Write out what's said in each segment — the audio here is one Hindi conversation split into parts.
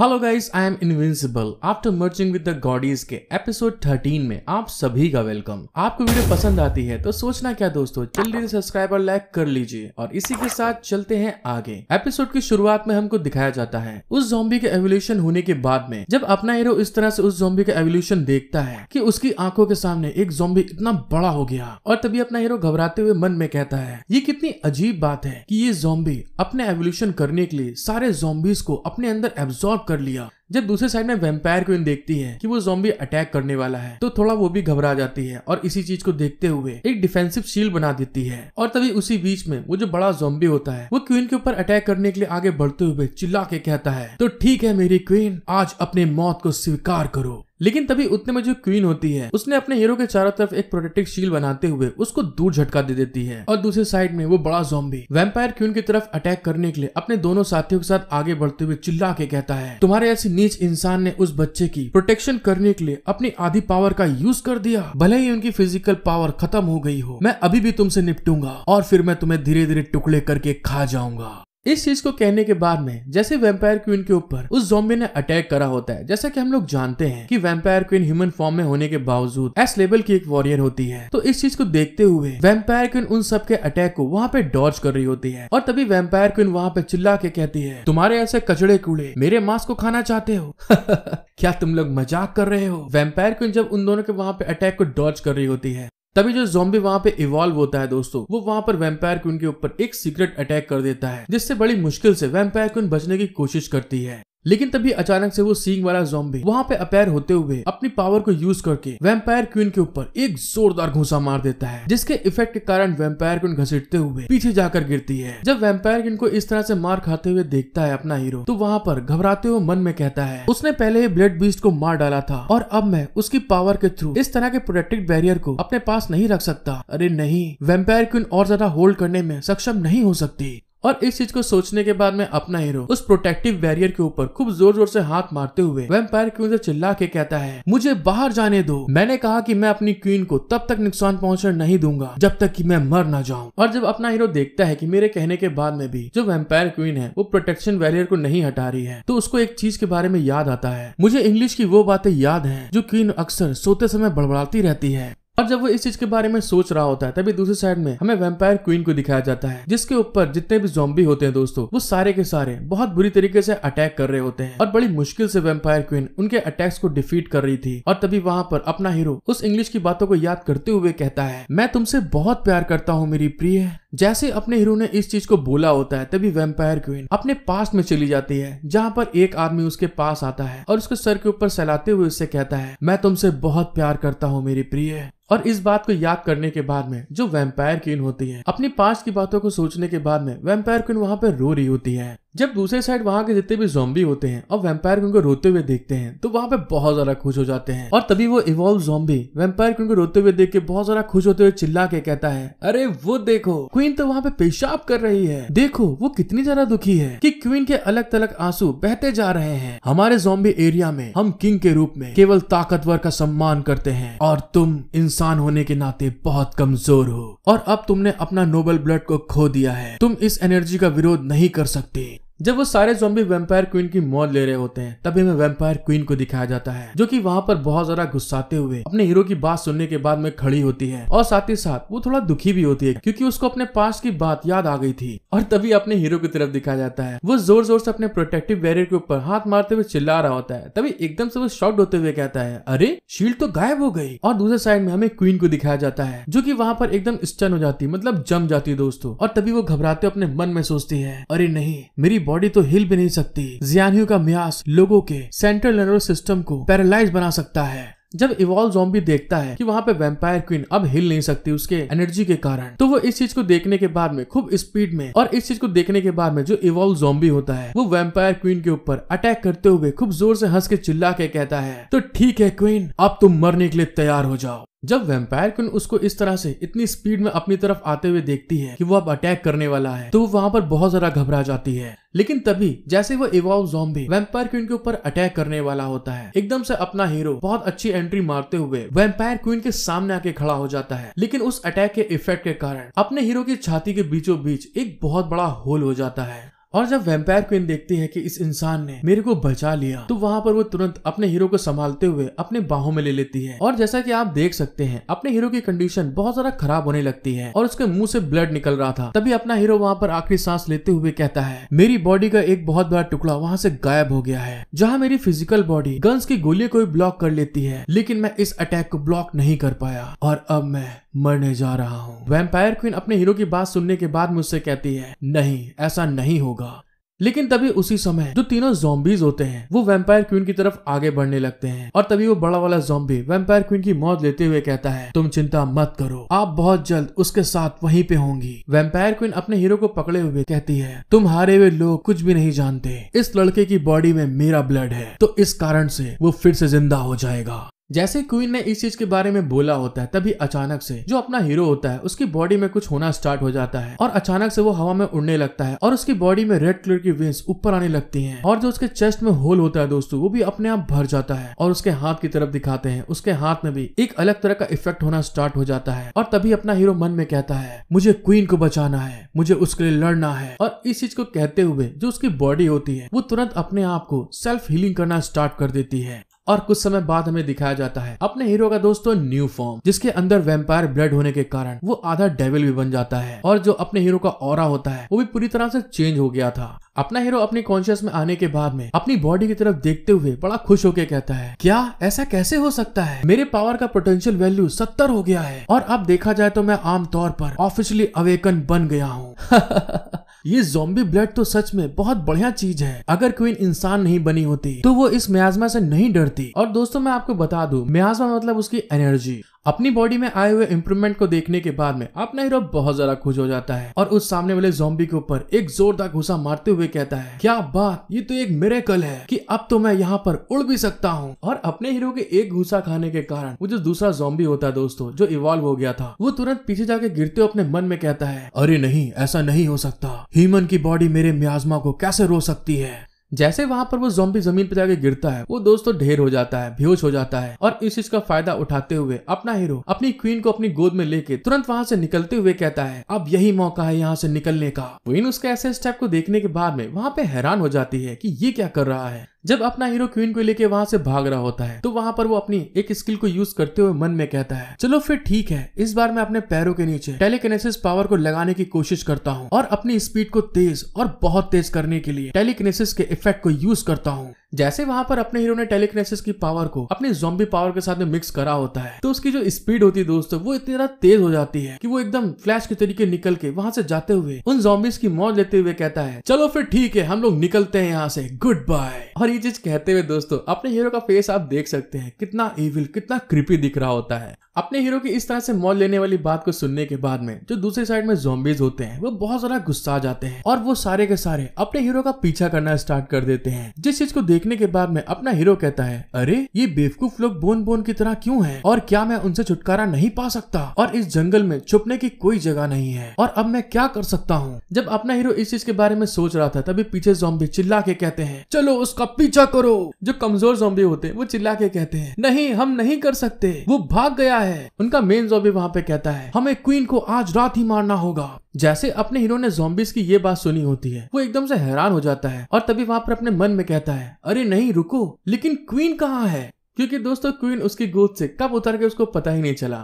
hello guys I am Invincible after merging with the goddesses के एपिसोड 13 में आप सभी का वेलकम आपको वीडियो पसंद आती है तो सोचना क्या दोस्तों जल्दी से सब्सक्राइब और लाइक कर लीजिए और इसी के साथ चलते हैं आगे एपिसोड की शुरुआत में हमको दिखाया जाता है उस जोम्बी के एवोल्यूशन होने के बाद में जब अपना हीरो इस तरह से उस जोम्बी का एवोल्यूशन देखता है की उसकी आंखों के सामने एक जोम्बी इतना बड़ा हो गया और तभी अपना हीरो घबराते हुए मन में कहता है ये कितनी अजीब बात है की ये जोम्बी अपने एवोल्यूशन करने के लिए सारे जोम्बीज को अपने अंदर एब्जॉर्ब कर लिया जब दूसरे साइड में वेम्पायर क्वीन देखती है कि वो जोम्बी अटैक करने वाला है तो थोड़ा वो भी घबरा जाती है और इसी चीज को देखते हुए एक डिफेंसिव शील्ड बना देती है और तभी उसी बीच में वो जो बड़ा जोम्बी होता है वो क्वीन के ऊपर अटैक करने के लिए आगे बढ़ते हुए चिल्ला के कहता है तो ठीक है मेरी क्वीन आज अपने मौत को स्वीकार करो लेकिन तभी उतने में जो क्वीन होती है उसने अपने हीरो के चारों तरफ एक प्रोटेक्टिव शील बनाते हुए उसको दूर झटका दे देती है और दूसरे साइड में वो बड़ा जोम्बी वेम्पायर क्वीन की तरफ अटैक करने के लिए अपने दोनों साथियों के साथ आगे बढ़ते हुए चिल्ला के कहता है तुम्हारे ऐसे नीच इंसान ने उस बच्चे की प्रोटेक्शन करने के लिए अपनी आधी पावर का यूज कर दिया भले ही उनकी फिजिकल पावर खत्म हो गई हो मैं अभी भी तुमसे निपटूंगा और फिर मैं तुम्हें धीरे धीरे टुकड़े करके खा जाऊंगा इस चीज को कहने के बाद में जैसे वेम्पायर क्वीन के ऊपर उस जोम्बी ने अटैक करा होता है जैसा कि हम लोग जानते हैं कि वेम्पायर क्वीन ह्यूमन फॉर्म में होने के बावजूद एस लेवल की एक वॉरियर होती है तो इस चीज को देखते हुए वेम्पायर क्वीन उन सब के अटैक को वहाँ पे डॉज कर रही होती है और तभी वेम्पायर क्वीन वहाँ पे चिल्ला के कहती है तुम्हारे ऐसे कचड़े कूड़े मेरे मांस को खाना चाहते हो क्या तुम लोग मजाक कर रहे हो वेम्पायर क्वीन जब उन दोनों के वहाँ पे अटैक को डॉज कर रही होती है तभी जो जोम्बी वहाँ पे इवॉल्व होता है दोस्तों वो वहाँ पर वेम्पायर क्वीन के ऊपर एक सीक्रेट अटैक कर देता है जिससे बड़ी मुश्किल से वेम्पायर क्वीन बचने की कोशिश करती है लेकिन तभी अचानक से वो सींग वाला जॉम्बी वहाँ पे अपेयर होते हुए अपनी पावर को यूज करके वेम्पायर क्वीन के ऊपर एक जोरदार घूसा मार देता है जिसके इफेक्ट के कारण वेम्पायर क्वीन घसीटते हुए पीछे जाकर गिरती है जब वेम्पायर क्वीन को इस तरह से मार खाते हुए देखता है अपना हीरो तो वहाँ पर घबराते हुए मन में कहता है उसने पहले ही ब्लड बीस्ट को मार डाला था और अब मैं उसकी पावर के थ्रू इस तरह के प्रोटेक्टिव बैरियर को अपने पास नहीं रख सकता अरे नहीं वेम्पायर क्वीन और ज्यादा होल्ड करने में सक्षम नहीं हो सकती और इस चीज को सोचने के बाद में अपना हीरो उस प्रोटेक्टिव बैरियर के ऊपर खूब जोर जोर से हाथ मारते हुए वेम्पायर क्वीन से चिल्ला के कहता है मुझे बाहर जाने दो मैंने कहा कि मैं अपनी क्वीन को तब तक नुकसान पहुंचने नहीं दूंगा जब तक कि मैं मर ना जाऊं और जब अपना हीरो देखता है कि मेरे कहने के बाद में भी जो वेम्पायर क्वीन है वो प्रोटेक्शन बैरियर को नहीं हटा रही है तो उसको एक चीज के बारे में याद आता है मुझे इंग्लिश की वो बातें याद है जो क्वीन अक्सर सोते समय बड़बड़ाती रहती है और जब वो इस चीज के बारे में सोच रहा होता है तभी दूसरी साइड में हमें वेम्पायर क्वीन को दिखाया जाता है जिसके ऊपर जितने भी जोम्बी होते हैं दोस्तों वो सारे के सारे बहुत बुरी तरीके से अटैक कर रहे होते हैं और बड़ी मुश्किल से वेम्पायर क्वीन उनके अटैक्स को डिफीट कर रही थी और तभी वहां पर अपना हीरो उस इंग्लिश की बातों को याद करते हुए कहता है मैं तुमसे बहुत प्यार करता हूँ मेरी प्रिय जैसे अपने हीरो ने इस चीज को बोला होता है तभी वेम्पायर क्वीन अपने पास्ट में चली जाती है जहाँ पर एक आदमी उसके पास आता है और उसके सर के ऊपर सहलाते हुए उससे कहता है मैं तुमसे बहुत प्यार करता हूँ मेरी प्रिय और इस बात को याद करने के बाद में जो वेम्पायर क्वीन होती है अपनी पास्ट की बातों को सोचने के बाद में वेम्पायर क्वीन वहाँ पर रो रही होती है जब दूसरे साइड वहाँ के जितने भी जोम्बी होते हैं और वेम्पायर किंग को रोते हुए देखते हैं तो वहाँ पे बहुत ज्यादा खुश हो जाते हैं और तभी वो इवॉल्व जोम्बी वेम्पायर को रोते हुए देख के बहुत ज्यादा खुश होते हुए चिल्ला के कहता है अरे वो देखो क्वीन तो वहाँ पे पेशाब कर रही है देखो वो कितनी ज्यादा दुखी है की क्वीन के अलग तलग आंसू बहते जा रहे हैं हमारे जोम्बी एरिया में हम किंग के रूप में केवल ताकतवर का सम्मान करते हैं और तुम इंसान होने के नाते बहुत कमजोर हो और अब तुमने अपना नोबल ब्लड को खो दिया है तुम इस एनर्जी का विरोध नहीं कर सकते जब वो सारे जोम्बी वेम्पायर क्वीन की मौत ले रहे होते हैं तभी हमें वेम्पायर क्वीन को दिखाया जाता है जो कि वहाँ पर बहुत ज्यादा गुस्साते हुए अपने हीरो की बात सुनने के बाद में खड़ी होती है और साथ ही साथ वो थोड़ा दुखी भी होती है क्योंकि उसको अपने पास की बात याद आ गई थी और तभी अपने हीरो की तरफ दिखाया जाता है वो जोर जोर से अपने प्रोटेक्टिव बैरियर के ऊपर हाथ मारते हुए चिल्ला रहा होता है तभी एकदम से वो शॉर्ट होते हुए कहता है अरे शील्ड तो गायब हो गई और दूसरे साइड में हमें क्वीन को दिखाया जाता है जो की वहाँ पर एकदम स्टन हो जाती मतलब जम जाती है दोस्तों और तभी वो घबराते अपने मन में सोचती है अरे नहीं मेरी बॉडी तो हिल भी नहीं सकती जियानियो का म्यास लोगों के सेंट्रल नर्वस सिस्टम को पैरालाइज बना सकता है जब इवॉल्व जॉम्बी देखता है कि वहाँ पे वेम्पायर क्वीन अब हिल नहीं सकती उसके एनर्जी के कारण तो वो इस चीज को देखने के बाद में खूब स्पीड में और इस चीज को देखने के बाद में जो इवॉल्व जॉम्बी होता है वो वेम्पायर क्वीन के ऊपर अटैक करते हुए खूब जोर से हंस के चिल्ला के कहता है तो ठीक है क्वीन अब तुम मरने के लिए तैयार हो जाओ जब वेम्पायर क्विन उसको इस तरह से इतनी स्पीड में अपनी तरफ आते हुए देखती है कि वो अब अटैक करने वाला है तो वो वहां पर बहुत ज्यादा घबरा जाती है लेकिन तभी जैसे वो इवॉल्व जॉम्बी वेम्पायर क्वीन के ऊपर अटैक करने वाला होता है एकदम से अपना हीरो बहुत अच्छी एंट्री मारते हुए वेम्पायर क्वीन के सामने आके खड़ा हो जाता है लेकिन उस अटैक के इफेक्ट के कारण अपने हीरो की छाती के बीचों बीच एक बहुत बड़ा होल हो जाता है और जब वेम्पायर क्वीन देखती है कि इस इंसान ने मेरे को बचा लिया तो वहां पर वो तुरंत अपने हीरो को संभालते हुए अपने बाहों में ले लेती है और जैसा कि आप देख सकते हैं अपने हीरो की कंडीशन बहुत ज्यादा खराब होने लगती है और उसके मुंह से ब्लड निकल रहा था तभी अपना हीरो वहां पर आखिरी सांस लेते हुए कहता है मेरी बॉडी का एक बहुत बड़ा टुकड़ा वहां से गायब हो गया है जहाँ मेरी फिजिकल बॉडी गन्स की गोलियों को भी ब्लॉक कर लेती है लेकिन मैं इस अटैक को ब्लॉक नहीं कर पाया और अब मैं मरने जा रहा हूँ वेम्पायर क्वीन अपने हीरो की बात सुनने के बाद मुझसे कहती है नहीं ऐसा नहीं होगा लेकिन तभी उसी समय जो तीनों जोम्बीज होते हैं वो वेम्पायर क्वीन की तरफ आगे बढ़ने लगते हैं और तभी वो बड़ा वाला जोम्बी वेम्पायर क्वीन की मौत लेते हुए कहता है तुम चिंता मत करो आप बहुत जल्द उसके साथ वहीं पे होंगी वेम्पायर क्वीन अपने हीरो को पकड़े हुए कहती है तुम हारे हुए लोग कुछ भी नहीं जानते इस लड़के की बॉडी में मेरा ब्लड है तो इस कारण से वो फिर से जिंदा हो जाएगा जैसे क्वीन ने इस चीज के बारे में बोला होता है तभी अचानक से जो अपना हीरो होता है उसकी बॉडी में कुछ होना स्टार्ट हो जाता है और अचानक से वो हवा में उड़ने लगता है और उसकी बॉडी में रेड कलर की विंग्स ऊपर आने लगती हैं और जो उसके चेस्ट में होल होता है दोस्तों वो भी अपने आप भर जाता है और उसके हाथ की तरफ दिखाते हैं उसके हाथ में भी एक अलग तरह का इफेक्ट होना स्टार्ट हो जाता है और तभी अपना हीरो मन में कहता है मुझे क्वीन को बचाना है मुझे उसके लिए लड़ना है और इस चीज को कहते हुए जो उसकी बॉडी होती है वो तुरंत अपने आप को सेल्फ हीलिंग करना स्टार्ट कर देती है और कुछ समय बाद हमें दिखाया जाता है अपने हीरो का दोस्तों न्यू फॉर्म जिसके अंदर वेम्पायर ब्लड होने के कारण वो आधा डेविल भी बन जाता है और जो अपने हीरो का और होता है वो भी पूरी तरह से चेंज हो गया था अपना हीरो अपनी कॉन्शियस में आने के बाद में अपनी बॉडी की तरफ देखते हुए बड़ा खुश होकर कहता है क्या ऐसा कैसे हो सकता है मेरे पावर का पोटेंशियल वैल्यू सत्तर हो गया है और अब देखा जाए तो मैं आमतौर पर ऑफिशियली अवेकन बन गया हूँ ये जोम्बी ब्लड तो सच में बहुत बढ़िया चीज है अगर क्वीन इंसान नहीं बनी होती तो वो इस म्याजमा से नहीं डरती और दोस्तों मैं आपको बता दू म्याजमा मतलब उसकी एनर्जी अपनी बॉडी में आए हुए इंप्रूवमेंट को देखने के बाद में अपना हीरो बहुत ज्यादा खुश हो जाता है और उस सामने वाले जोम्बी के ऊपर एक जोरदार घुसा मारते हुए कहता है क्या बात ये तो एक मेरे है कि अब तो मैं यहाँ पर उड़ भी सकता हूँ और अपने हीरो के एक घुसा खाने के कारण वो जो दूसरा जोम्बी होता है दोस्तों जो इवॉल्व हो गया था वो तुरंत पीछे जाके गिरते हुए अपने मन में कहता है अरे नहीं ऐसा नहीं हो सकता ह्यूमन की बॉडी मेरे म्याजमा को कैसे रो सकती है जैसे वहां पर वो जोम्बी जमीन पर जाके गिरता है वो दोस्तों तो ढेर हो जाता है बेहोश हो जाता है और इस चीज का फायदा उठाते हुए अपना हीरो अपनी क्वीन को अपनी गोद में लेके तुरंत वहां से निकलते हुए कहता है अब यही मौका है यहाँ से निकलने का क्वीन उसके ऐसे स्टेप को देखने के बाद में वहाँ पे हैरान हो जाती है की ये क्या कर रहा है जब अपना हीरो क्वीन को लेके वहाँ से भाग रहा होता है तो वहाँ पर वो अपनी एक स्किल को यूज करते हुए मन में कहता है चलो फिर ठीक है इस बार मैं अपने पैरों के नीचे टेलीकनेसिस पावर को लगाने की कोशिश करता हूँ और अपनी स्पीड को तेज और बहुत तेज करने के लिए टेलीकनेसिस के इफेक्ट को यूज करता हूँ जैसे वहां पर अपने हीरो ने टेलीकिनेसिस की पावर को अपने जोम्बी पावर के साथ में मिक्स करा होता है तो उसकी जो स्पीड होती है दोस्तों वो इतनी ज्यादा तेज हो जाती है कि वो एकदम फ्लैश के तरीके निकल के वहां से जाते हुए उन जॉम्बिस की मौत लेते हुए कहता है चलो फिर ठीक है हम लोग निकलते हैं यहाँ से गुड बाय और ये चीज कहते हुए दोस्तों अपने हीरो का फेस आप देख सकते हैं कितना इविल कितना कृपी दिख रहा होता है अपने हीरो की इस तरह से मौत लेने वाली बात को सुनने के बाद में जो दूसरी साइड में जोम्बिस होते हैं वो बहुत ज्यादा गुस्सा जाते हैं और वो सारे के सारे अपने हीरो का पीछा करना स्टार्ट कर देते हैं जिस चीज को देख देखने के बाद में अपना हीरो कहता है अरे ये बेवकूफ लोग बोन बोन की तरह क्यों हैं और क्या मैं उनसे छुटकारा नहीं पा सकता और इस जंगल में छुपने की कोई जगह नहीं है और अब मैं क्या कर सकता हूँ जब अपना हीरो इस चीज के बारे में सोच रहा था तभी पीछे जोम्बी चिल्ला के कहते हैं चलो उसका पीछा करो जो कमजोर जोम्बी होते वो चिल्ला के कहते हैं नहीं हम नहीं कर सकते वो भाग गया है उनका मेन जोम्बी वहाँ पे कहता है हमें क्वीन को आज रात ही मारना होगा जैसे अपने हीरो ने जोम्बिस की ये बात सुनी होती है वो एकदम से हैरान हो जाता है और तभी वहां पर अपने मन में कहता है अरे नहीं रुको लेकिन क्वीन कहाँ है क्योंकि दोस्तों क्वीन उसकी गोद से कब उतर के उसको पता ही नहीं चला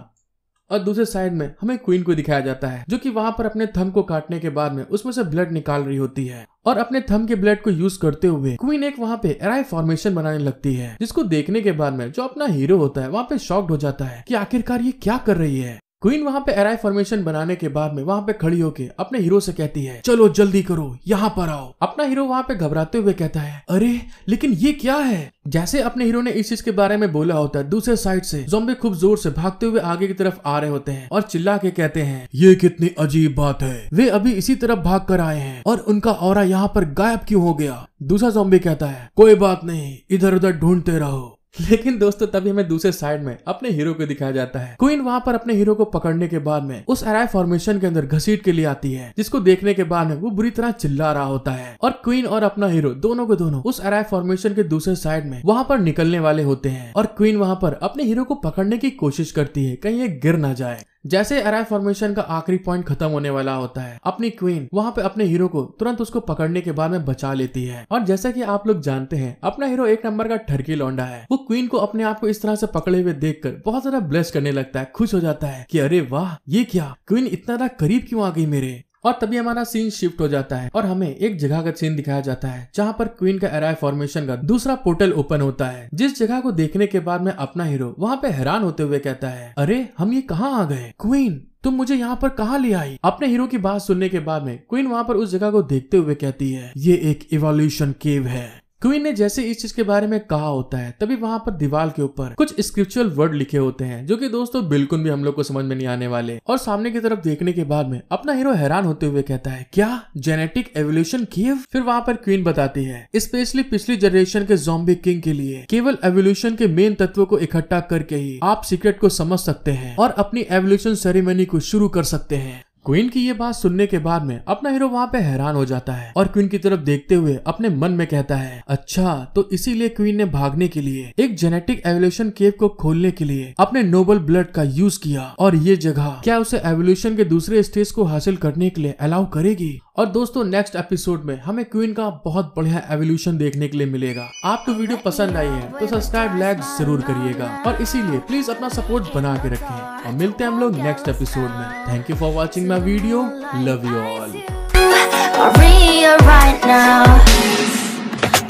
और दूसरे साइड में हमें क्वीन को दिखाया जाता है जो कि वहां पर अपने थम को काटने के बाद में उसमें से ब्लड निकाल रही होती है और अपने थम के ब्लड को यूज करते हुए क्वीन एक वहाँ पे एराई फॉर्मेशन बनाने लगती है जिसको देखने के बाद में जो अपना हीरो होता है वहाँ पे शॉक्ड हो जाता है कि आखिरकार ये क्या कर रही है क्वीन वहां पे एराई फॉर्मेशन बनाने के बाद में वहां पे खड़ी होके अपने हीरो से कहती है चलो जल्दी करो यहाँ पर आओ अपना हीरो वहां पे घबराते हुए कहता है अरे लेकिन ये क्या है जैसे अपने हीरो ने इस चीज के बारे में बोला होता है दूसरे साइड से जोम्बे खूब जोर से भागते हुए आगे की तरफ आ रहे होते हैं और चिल्ला के कहते हैं ये कितनी अजीब बात है वे अभी इसी तरफ भाग कर आए हैं और उनका और यहाँ पर गायब क्यों हो गया दूसरा जोम्बे कहता है कोई बात नहीं इधर उधर ढूंढते रहो लेकिन दोस्तों तभी हमें दूसरे साइड में अपने हीरो को दिखाया जाता है क्वीन वहाँ पर अपने हीरो को पकड़ने के बाद में उस अराय फॉर्मेशन के अंदर घसीट के लिए आती है जिसको देखने के बाद में वो बुरी तरह चिल्ला रहा होता है और क्वीन और अपना हीरो दोनों को दोनों उस अराय फॉर्मेशन के दूसरे साइड में वहाँ पर निकलने वाले होते हैं और क्वीन वहाँ पर अपने हीरो को पकड़ने की कोशिश करती है कहीं ये गिर ना जाए जैसे अराय फॉर्मेशन का आखिरी पॉइंट खत्म होने वाला होता है अपनी क्वीन वहाँ पे अपने हीरो को तुरंत उसको पकड़ने के बाद में बचा लेती है और जैसा की आप लोग जानते हैं अपना हीरो एक नंबर का ठरकी लौंडा है वो क्वीन को अपने आप को इस तरह से पकड़े हुए देख कर बहुत ज्यादा ब्लेस करने लगता है खुश हो जाता है की अरे वाह ये क्या क्वीन इतना ज्यादा करीब क्यों आ गई मेरे और तभी हमारा सीन शिफ्ट हो जाता है और हमें एक जगह का सीन दिखाया जाता है जहाँ पर क्वीन का एराय फॉर्मेशन का दूसरा पोर्टल ओपन होता है जिस जगह को देखने के बाद में अपना हीरो वहाँ पे हैरान होते हुए कहता है अरे हम ये कहाँ आ गए क्वीन तुम मुझे यहाँ पर कहा ले आई अपने हीरो की बात सुनने के बाद में क्वीन वहाँ पर उस जगह को देखते हुए कहती है ये एक इवोल्यूशन केव है क्वीन ने जैसे इस चीज के बारे में कहा होता है तभी वहां पर दीवार के ऊपर कुछ स्क्रिप्चुअल वर्ड लिखे होते हैं जो कि दोस्तों बिल्कुल भी हम लोग को समझ में नहीं आने वाले और सामने की तरफ देखने के बाद में अपना हीरो हैरान होते हुए कहता है क्या जेनेटिक एवोल्यूशन किए फिर वहाँ पर क्वीन बताती है स्पेशली पिछली जनरेशन के जोम्बी किंग के लिए केवल एवोल्यूशन के मेन तत्व को इकट्ठा करके ही आप सीक्रेट को समझ सकते हैं और अपनी एवोल्यूशन सेरेमनी को शुरू कर सकते हैं क्वीन की ये बात सुनने के बाद में अपना हीरो वहाँ पे हैरान हो जाता है और क्वीन की तरफ देखते हुए अपने मन में कहता है अच्छा तो इसीलिए क्वीन ने भागने के लिए एक जेनेटिक एवोल्यूशन केव को खोलने के लिए अपने नोबल ब्लड का यूज किया और ये जगह क्या उसे एवोल्यूशन के दूसरे स्टेज को हासिल करने के लिए अलाउ करेगी और दोस्तों नेक्स्ट एपिसोड में हमें क्वीन का बहुत बढ़िया एवोल्यूशन देखने के लिए मिलेगा आपको वीडियो पसंद आई है तो सब्सक्राइब लाइक जरूर करिएगा और इसीलिए प्लीज अपना सपोर्ट बना के रखें और मिलते हैं हम लोग नेक्स्ट एपिसोड में thank you for watching my video love you all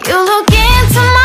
You look into my